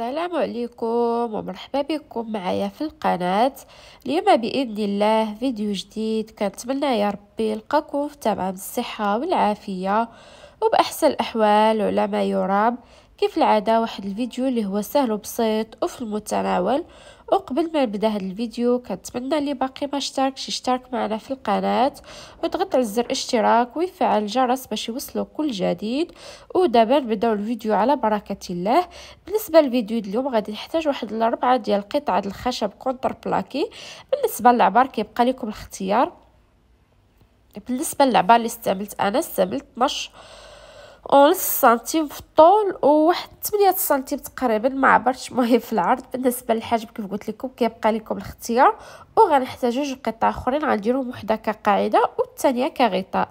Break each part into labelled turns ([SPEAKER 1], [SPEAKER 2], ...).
[SPEAKER 1] السلام عليكم ومرحبا بكم معايا في القناة اليوم بإذن الله فيديو جديد كنتمنى يا ربي لقاكم في تمام الصحة والعافية وبأحسن الأحوال على ما يرام كيف العادة واحد الفيديو اللي هو سهل وبسيط وفي المتناول وقبل ما نبدا هذا الفيديو كنتمنى اللي باقي ما اشتركش يشترك معنا في القناة وتغطى على زر اشتراك ويفعل الجرس باش يوصلو كل جديد ودابا نبداو الفيديو على بركة الله بالنسبة للفيديو اليوم غادي نحتاج واحد الاربعة ديال قطع الخشب كونتر بلاكي بالنسبة للعبار كيبقى لكم الاختيار بالنسبة للعبار اللي استعملت انا استعملت 12 11 سنتيم في الطول وواحد 8 سنتيم تقريبا ما عبرتش مهم في العرض بالنسبه للحجم كيف قلت لكم كيبقى لكم الاختيار غنحتاجو جوج قطع اخرين غنديرهم وحده كقاعده والثانيه كغطاء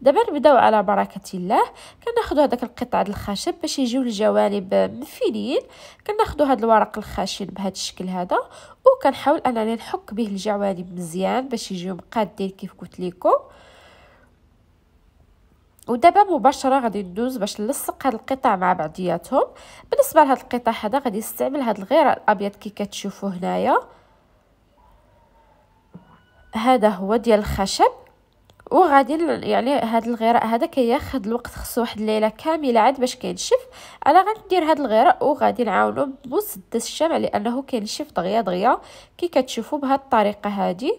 [SPEAKER 1] دابا نبداو على بركه الله كناخذوا هذاك القطع ديال الخشب باش يجيو الجوانب منفيين كناخذوا هذا الورق الخشن بهذا الشكل هذا وكنحاول انني نحك به الجوانب مزيان باش يجيو مقادين كيف قلت لكم ودابا مباشره غادي ندوز باش نلصق هاد القطع مع بعضياتهم بالنسبه لهاد القطع هذا غادي نستعمل هاد الغير الابيض كي كتشوفوا هنايا هذا هو ديال الخشب وغادي يعني هاد الغراء هذا كياخد الوقت خصو واحد الليله كامله عاد باش كينشف انا غندير هاد الغراء وغادي نعاونو بمسدس الشمع لانه كينشف دغيا دغيا كي كتشوفوا بهاد الطريقه هادي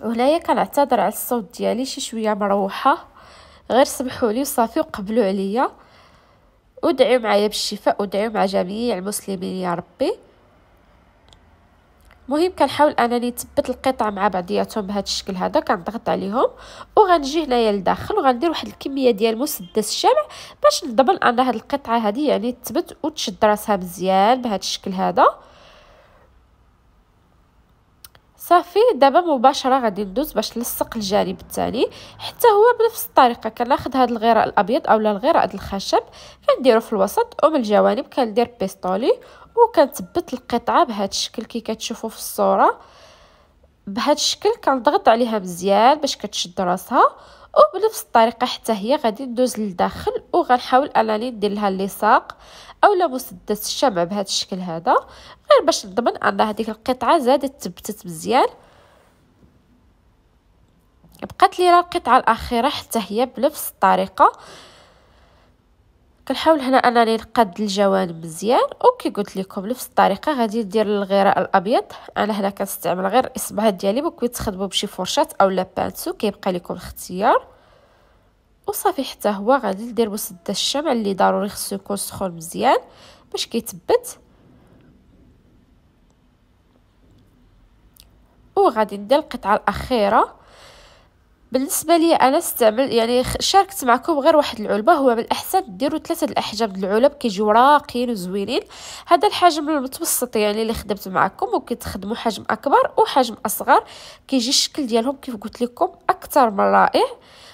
[SPEAKER 1] وهنايا كنعتذر على الصوت ديالي شي شويه مروحه غير سمحوا لي وصافي وقبلوا عليا ودعوا معايا بالشفاء ودعوا مع جميع المسلمين يا ربي مهم كنحاول انني نثبت القطع مع بعضياتهم بهذا الشكل هذا كنضغط عليهم وغنجي هنايا لداخل وغندير واحد الكميه ديال مسدس الشمع باش نضمن ان هاد القطعه هذه يعني تثبت وتشد راسها مزيان بهذا الشكل هذا صافي دابا مباشره غادي ندوز باش نلصق الجانب الثاني حتى هو بنفس الطريقه كناخذ هذا الغراء الابيض اولا الغراء الخشب كنديرو في الوسط ومن الجوانب كندير بيستولي وكنثبت القطعه بهذا الشكل كي كتشوفوا في الصوره بهذا الشكل كنضغط عليها مزيان باش كتشد راسها وبنفس الطريقه حتى هي غادي ندوز للداخل وغنحاول انني ندير لها اللصاق اولا مسدس الشمع بهذا الشكل هذا غير باش نضمن ان هذيك القطعه زادت تبتت مزيان بقات لي القطعه الاخيره حتى هي بنفس الطريقه كنحاول هنا انني نقاد الجوانب مزيان اوكي قلت لكم نفس الطريقه غادي ندير الغراء الابيض انا هنا كنستعمل غير الاصبعات ديالي ممكن تخدموا بشي فرشات اولا بانسو كيبقى لكم الاختيار وصافي حتى هو غادي ندير مسدس الشمع اللي ضروري خصو يكون سخون مزيان باش كيتبت وغادي ندير القطعه الاخيره بالنسبه لي انا استعمل يعني شاركت معكم غير واحد العلبه هو من الاحسن ديروا ثلاثه الاحجام د العلب كيجيو راقيين وزوينين هذا الحجم المتوسط يعني اللي خدمت معكم ممكن تخدموا حجم اكبر وحجم اصغر كيجي الشكل ديالهم كيف قلت لكم اكثر من رائع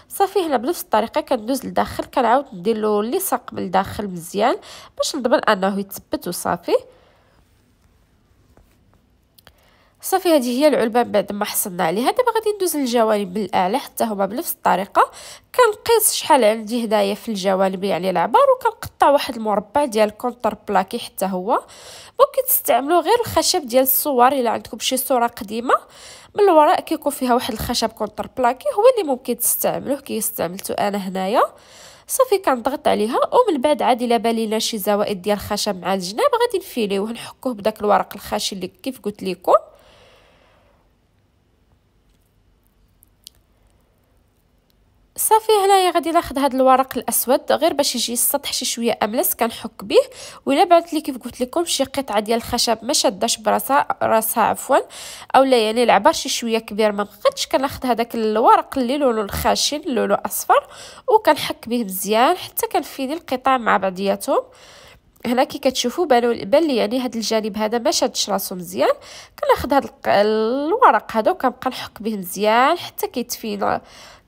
[SPEAKER 1] صافي هنا بنفس الطريقه كندوز لداخل كنعاود ندير له اللصق من الداخل مزيان باش نضمن انه يتثبت وصافي صافي هذه هي العلبه بعد ما حصلنا عليها دابا غادي ندوز للجوانب الاعلى حتى هما بنفس الطريقه كنقيس شحال عندي هدايا في الجوانب يعني العبار وكنقطع واحد المربع ديال الكونتر بلاكي حتى هو ممكن تستعملوا غير الخشب ديال الصور الا عندكم شي صوره قديمه من الوراء كيكون فيها واحد الخشب كونتر بلاكي هو اللي ممكن تستعملوه كي استعملته انا هنايا صافي كنضغط عليها ومن بعد عاد الا بالينا شي زوائد ديال الخشب مع الجناب غادي نفيليه ونحكوه بداك الورق الخاشي اللي كيف قلت لكم صافي هنايا غادي ناخذ هذا الورق الاسود غير باش يجي السطح شي شويه املس كنحك به ولا بعث لي كيف قلت لكم شي قطعه ديال الخشب ما شاداش براسها راسها عفوا اولا يعني العبار شي شويه كبير ما بقاتش كناخذ هذاك الورق اللي لونه الخشن لونه اصفر وكنحك به مزيان حتى كنفيني القطع مع بعضياتهم هنا كي كتشوفوا بان لي يعني هذا الجانب هذا ما شادش راسو مزيان كناخذ هذا الورق هذا وكنبقى نحك به مزيان حتى كيتفينا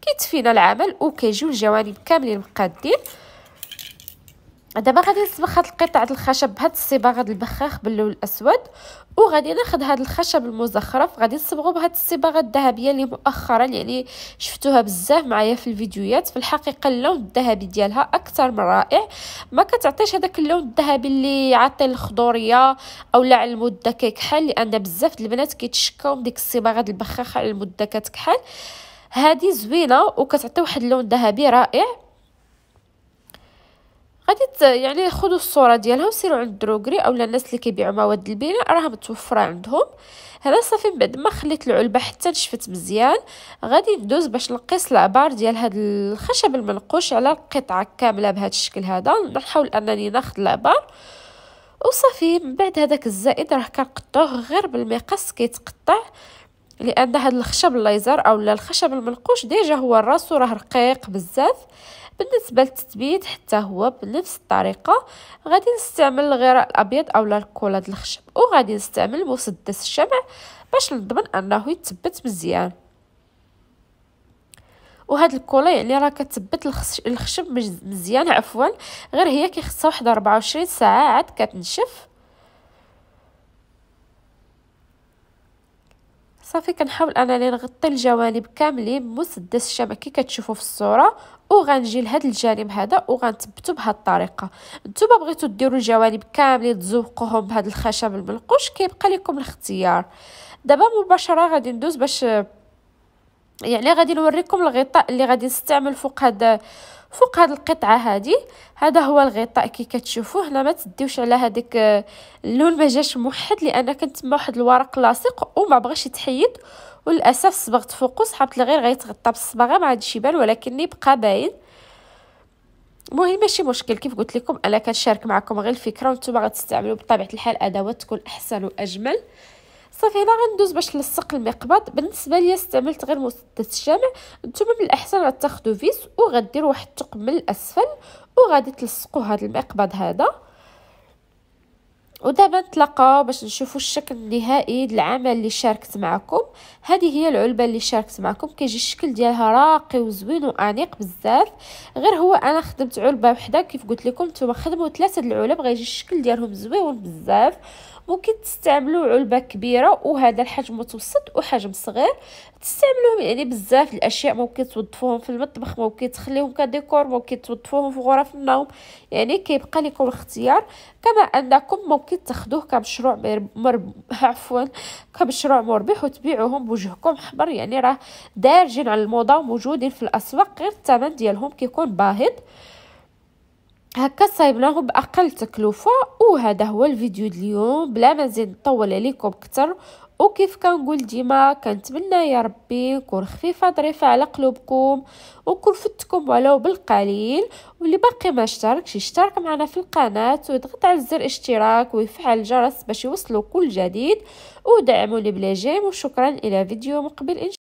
[SPEAKER 1] كيتفينا العمل وكيجيو الجوانب كاملين مقادين دابا غادي نصبغ هاد القطعه الخشب بهاد الصباغه هاد البخاخ باللون الاسود وغادي ناخذ هاد الخشب المزخرف غادي نصبغو بهاد الصباغه الذهبيه اللي مؤخرا يعني شفتوها بزاف معايا في الفيديوهات في الحقيقه اللون الذهبي ديالها اكثر من رائع ما كتعطيش هذاك اللون الذهبي اللي عاطي الخضوريه اولا على المده كيكحل لان بزاف د البنات كيتشكاو من ديك الصباغه البخاخه على المده كتكحل هذه زوينه وكتعطي واحد اللون ذهبي رائع غادي يعني خذوا الصوره ديالها وسيروا عند الدروغري اولا الناس اللي كيبيعوا مواد البناء راه متوفره عندهم هنا صافي من بعد ما خليت العلبه حتى نشفت مزيان غادي ندوز باش نقيس العبار ديال هذا الخشب المنقوش على القطعه كامله بهذا الشكل هذا نحاول انني ناخذ العبار وصافي من بعد هذاك الزائد راه كنقطعوه غير بالمقص كيتقطع لان هذا الخشب الليزر اولا الخشب المنقوش ديجا هو راسو راه رقيق بزاف بالنسبه للتثبيت حتى هو بنفس الطريقه غادي نستعمل الغراء الابيض اولا د الخشب وغادي نستعمل مسدس الشمع باش نضمن انه يتثبت مزيان وهاد الكولا يعني راه كتثبت الخشب مزيان عفوا غير هي كيخصها واحد 24 ساعه عاد كتنشف صافي كنحاول انني نغطي الجوانب كاملين مسدس الشبكي كتشوفوا في الصوره وغنجي لهذا الجانب هذا وغنثبته بهذه الطريقه نتوما بغيتو ديروا الجوانب كاملين تزوقوهم بهذا الخشب المنقوش كيبقى لكم الاختيار دابا مباشره غادي ندوز باش يعني غادي نوريكم الغطاء اللي غادي نستعمل فوق هذا فوق هاد القطعه هادي هذا هو الغطاء كي كتشوفوا هنا ما تديوش على هذاك اللون ما جاش موحد لان تما واحد الورق لاصق وما بغاش يتحيد وللاسف صبغت فوقو صحابت غير غيتغطى بالصباغه ما عادش يبان ولكن بقى باين المهم ماشي مشكل كيف قلت لكم انا كنشارك معكم غير الفكره وانتم غتستعملوا بطبيعه الحال ادوات تكون احسن واجمل صافي هنا غندوز باش نلصق المقبض بالنسبه ليا استعملت غير مسدس الشمع نتوما من الاحسن غتاخذوا فيس وغديروا واحد الثقب من الاسفل وغادي تلصقوا هذا المقبض هذا ودابا نتلاقاو باش نشوفوا الشكل النهائي العمل اللي شاركت معكم هذه هي العلبه اللي شاركت معكم كيجي الشكل ديالها راقي وزوين وانيق بزاف غير هو انا خدمت علبه وحده كيف قلت لكم نتوما خدموا ثلاثه العلب غيجي الشكل ديالهم زوين بزاف ممكن تستعملوا علبه كبيره وهذا الحجم متوسط وحجم صغير تستعملوهم يعني بزاف الاشياء ممكن توظفوهم في المطبخ ممكن تخليهم كديكور ممكن توظفوهم في غرف النوم يعني كيبقى لكم الاختيار كما انكم ممكن تاخذوه كمشروع مرب... عفوا كمشروع مربح وتبيعوهم بوجهكم احمر يعني راه دارجين على الموضه وموجودين في الاسواق غير الثمن ديالهم كيكون باهظ هكا صايبناهم باقل تكلفه وهذا هو الفيديو اليوم بلا ما نزيد نطول عليكم اكثر وكيف كنقول ديما كنتمنى يا ربي كون خفيفه ظريفه على قلوبكم وكون فتكم ولو بالقليل واللي باقي ما اشتركش يشترك معنا في القناه ويضغط على زر اشتراك ويفعل الجرس باش يوصلوا كل جديد ودعموني بلا جيم وشكرا الى فيديو مقبل إن